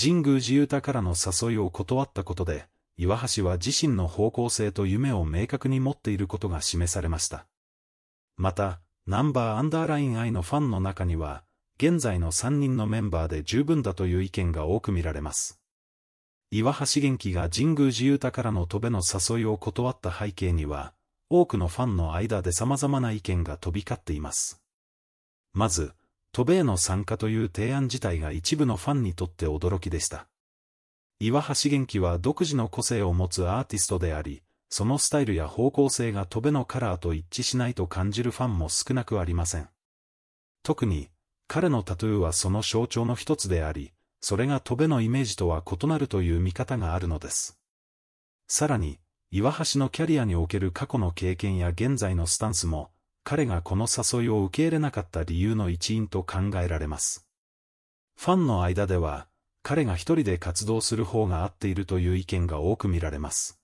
神宮寺太からの誘いを断ったことで、岩橋は自身の方向性と夢を明確に持っていることが示されました。また、ナンバーアンダーライン I のファンの中には、現在の3人のメンバーで十分だという意見が多く見られます。岩橋元気が神宮寺太からの戸辺の誘いを断った背景には、多くのファンの間で様々な意見が飛び交っています。まず、渡米の参加という提案自体が一部のファンにとって驚きでした。岩橋元気は独自の個性を持つアーティストであり、そのスタイルや方向性が渡米のカラーと一致しないと感じるファンも少なくありません。特に、彼のタトゥーはその象徴の一つであり、それが渡米のイメージとは異なるという見方があるのです。さらに、岩橋のキャリアにおける過去の経験や現在のスタンスも、彼がこの誘いを受け入れなかった理由の一因と考えられます。ファンの間では、彼が一人で活動する方が合っているという意見が多く見られます。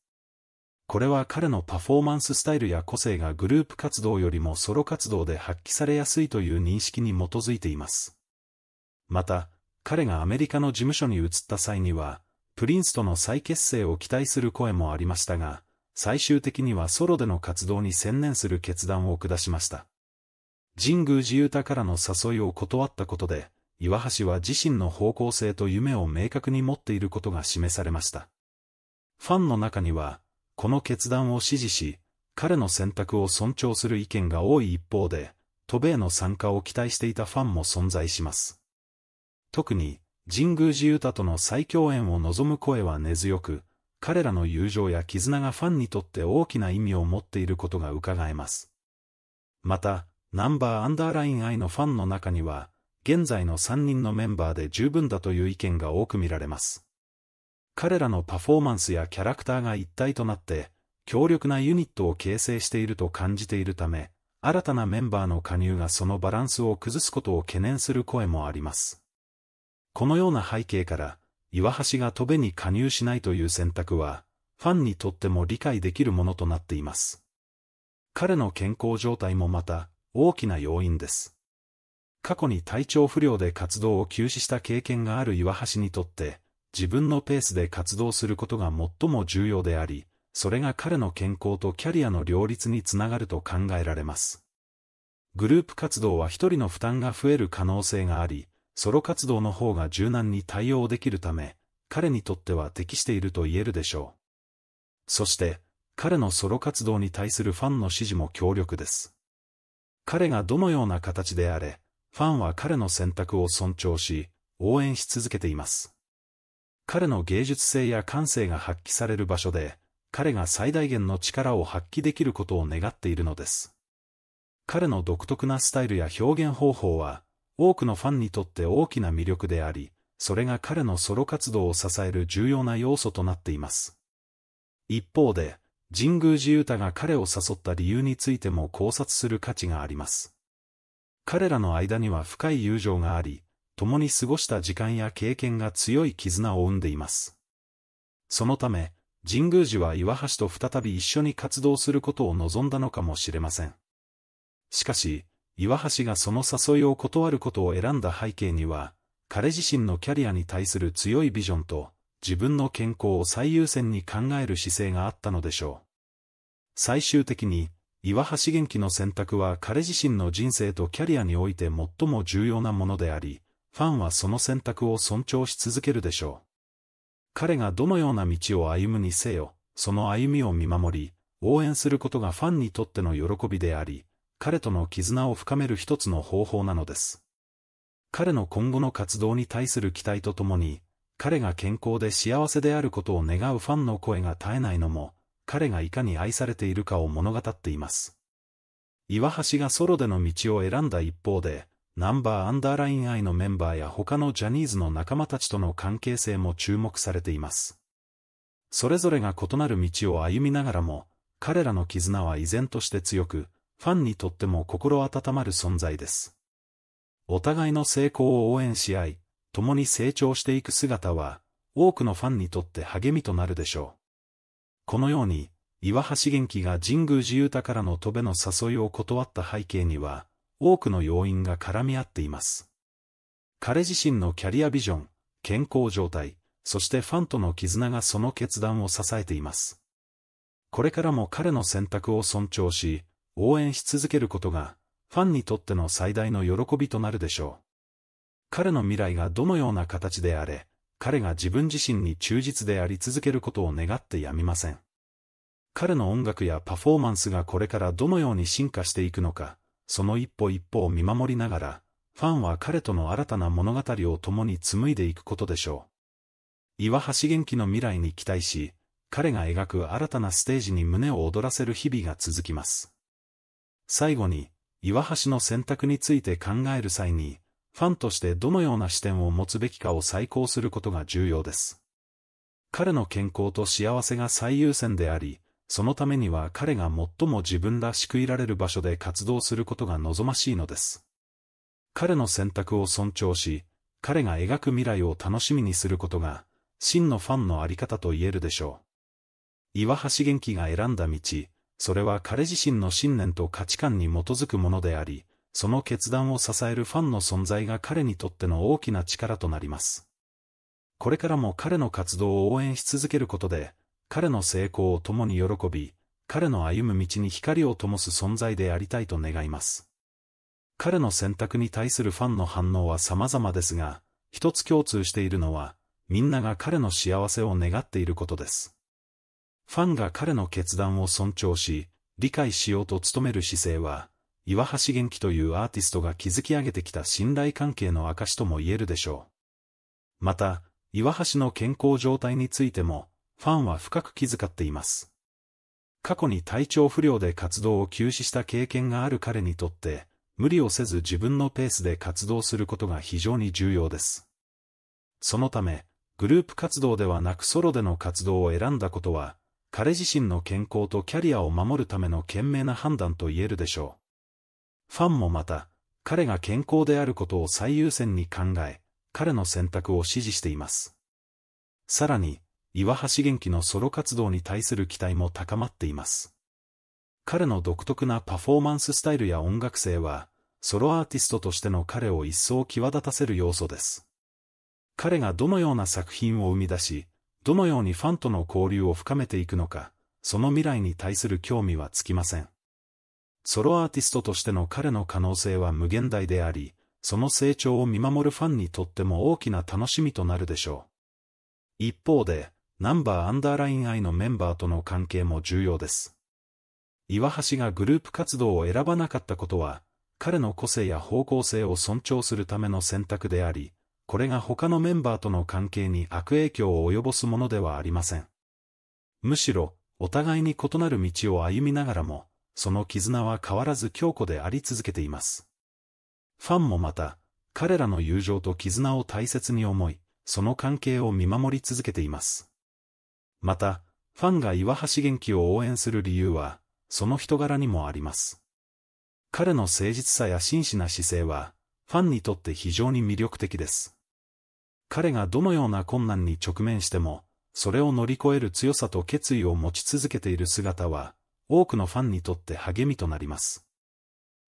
これは彼のパフォーマンススタイルや個性がグループ活動よりもソロ活動で発揮されやすいという認識に基づいています。また、彼がアメリカの事務所に移った際には、プリンスとの再結成を期待する声もありましたが、最終的にはソロでの活動に専念する決断を下しました。神宮寺太からの誘いを断ったことで、岩橋は自身の方向性と夢を明確に持っていることが示されました。ファンの中には、この決断を支持し、彼の選択を尊重する意見が多い一方で、渡米の参加を期待していたファンも存在します。特に、神宮寺ユタとの再共演を望む声は根強く、彼らの友情や絆がファンにとって大きな意味を持っていることが伺えます。また、ナンバーアンダーライン I のファンの中には、現在の3人のメンバーで十分だという意見が多く見られます。彼らのパフォーマンスやキャラクターが一体となって、強力なユニットを形成していると感じているため、新たなメンバーの加入がそのバランスを崩すことを懸念する声もあります。このような背景から、岩橋が戸辺に加入しないという選択は、ファンにとっても理解できるものとなっています。彼の健康状態もまた、大きな要因です。過去に体調不良で活動を休止した経験がある岩橋にとって、自分のペースで活動することが最も重要であり、それが彼の健康とキャリアの両立につながると考えられます。グループ活動は一人の負担が増える可能性があり、ソロ活動の方が柔軟に対応できるため、彼にとっては適していると言えるでしょう。そして、彼のソロ活動に対するファンの支持も強力です。彼がどのような形であれ、ファンは彼の選択を尊重し、応援し続けています。彼の芸術性や感性が発揮される場所で、彼が最大限の力を発揮できることを願っているのです。彼の独特なスタイルや表現方法は、多くのファンにとって大きな魅力であり、それが彼のソロ活動を支える重要な要素となっています。一方で、神宮寺歌が彼を誘った理由についても考察する価値があります。彼らの間には深い友情があり、共に過ごした時間や経験が強い絆を生んでいます。そのため、神宮寺は岩橋と再び一緒に活動することを望んだのかもしれません。しかし、岩橋がその誘いを断ることを選んだ背景には、彼自身のキャリアに対する強いビジョンと、自分の健康を最優先に考える姿勢があったのでしょう。最終的に、岩橋元気の選択は彼自身の人生とキャリアにおいて最も重要なものであり、ファンはその選択を尊重し続けるでしょう。彼がどのような道を歩むにせよ、その歩みを見守り、応援することがファンにとっての喜びであり、彼との絆を深める一つの方法なのです。彼の今後の活動に対する期待とともに、彼が健康で幸せであることを願うファンの声が絶えないのも、彼がいかに愛されているかを物語っています。岩橋がソロでの道を選んだ一方で、ナンバーアンダーライン愛のメンバーや他のジャニーズの仲間たちとの関係性も注目されています。それぞれが異なる道を歩みながらも、彼らの絆は依然として強く、ファンにとっても心温まる存在です。お互いの成功を応援し合い、共に成長していく姿は、多くのファンにとって励みとなるでしょう。このように、岩橋元気が神宮寺豊からの戸辺の誘いを断った背景には、多くの要因が絡み合っています。彼自身のキャリアビジョン、健康状態、そしてファンとの絆がその決断を支えています。これからも彼の選択を尊重し、応援し続けることが、ファンにとっての最大の喜びとなるでしょう。彼の未来がどのような形であれ、彼が自分自身に忠実であり続けることを願ってやみません。彼の音楽やパフォーマンスがこれからどのように進化していくのか、その一歩一歩を見守りながら、ファンは彼との新たな物語を共に紡いでいくことでしょう。岩橋元気の未来に期待し、彼が描く新たなステージに胸を躍らせる日々が続きます。最後に、岩橋の選択について考える際に、ファンとしてどのような視点を持つべきかを再考することが重要です。彼の健康と幸せが最優先であり、そのためには彼が最も自分らしくいられる場所で活動することが望ましいのです。彼の選択を尊重し、彼が描く未来を楽しみにすることが、真のファンのあり方と言えるでしょう。岩橋元気が選んだ道、それは彼自身の信念と価値観に基づくものであり、その決断を支えるファンの存在が彼にとっての大きな力となります。これからも彼の活動を応援し続けることで、彼の成功を共に喜び、彼の歩む道に光を灯す存在でありたいと願います。彼の選択に対するファンの反応は様々ですが、一つ共通しているのは、みんなが彼の幸せを願っていることです。ファンが彼の決断を尊重し、理解しようと努める姿勢は、岩橋元気というアーティストが築き上げてきた信頼関係の証とも言えるでしょう。また、岩橋の健康状態についても、ファンは深く気遣っています。過去に体調不良で活動を休止した経験がある彼にとって、無理をせず自分のペースで活動することが非常に重要です。そのため、グループ活動ではなくソロでの活動を選んだことは、彼自身の健康とキャリアを守るための賢明な判断と言えるでしょう。ファンもまた、彼が健康であることを最優先に考え、彼の選択を支持しています。さらに、岩橋元気のソロ活動に対する期待も高まっています。彼の独特なパフォーマンススタイルや音楽性は、ソロアーティストとしての彼を一層際立たせる要素です。彼がどのような作品を生み出し、どのようにファンとの交流を深めていくのか、その未来に対する興味はつきません。ソロアーティストとしての彼の可能性は無限大であり、その成長を見守るファンにとっても大きな楽しみとなるでしょう。一方で、ナンバーアンダーライン愛のメンバーとの関係も重要です。岩橋がグループ活動を選ばなかったことは、彼の個性や方向性を尊重するための選択であり、これが他のメンバーとの関係に悪影響を及ぼすものではありません。むしろ、お互いに異なる道を歩みながらも、その絆は変わらず強固であり続けています。ファンもまた、彼らの友情と絆を大切に思い、その関係を見守り続けています。また、ファンが岩橋元気を応援する理由は、その人柄にもあります。彼の誠実さや真摯な姿勢は、ファンにとって非常に魅力的です。彼がどのような困難に直面しても、それを乗り越える強さと決意を持ち続けている姿は、多くのファンにとって励みとなります。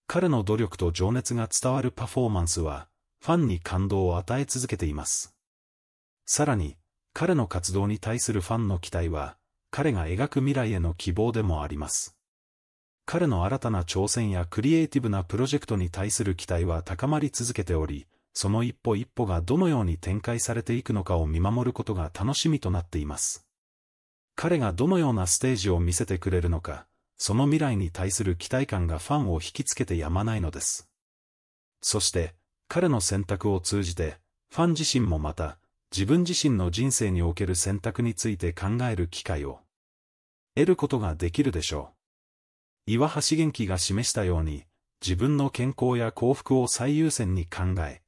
彼の努力と情熱が伝わるパフォーマンスは、ファンに感動を与え続けています。さらに、彼の活動に対するファンの期待は、彼が描く未来への希望でもあります。彼の新たな挑戦やクリエイティブなプロジェクトに対する期待は高まり続けており、その一歩一歩がどのように展開されていくのかを見守ることが楽しみとなっています。彼がどのようなステージを見せてくれるのか、その未来に対する期待感がファンを引きつけてやまないのです。そして、彼の選択を通じて、ファン自身もまた、自分自身の人生における選択について考える機会を、得ることができるでしょう。岩橋元気が示したように、自分の健康や幸福を最優先に考え、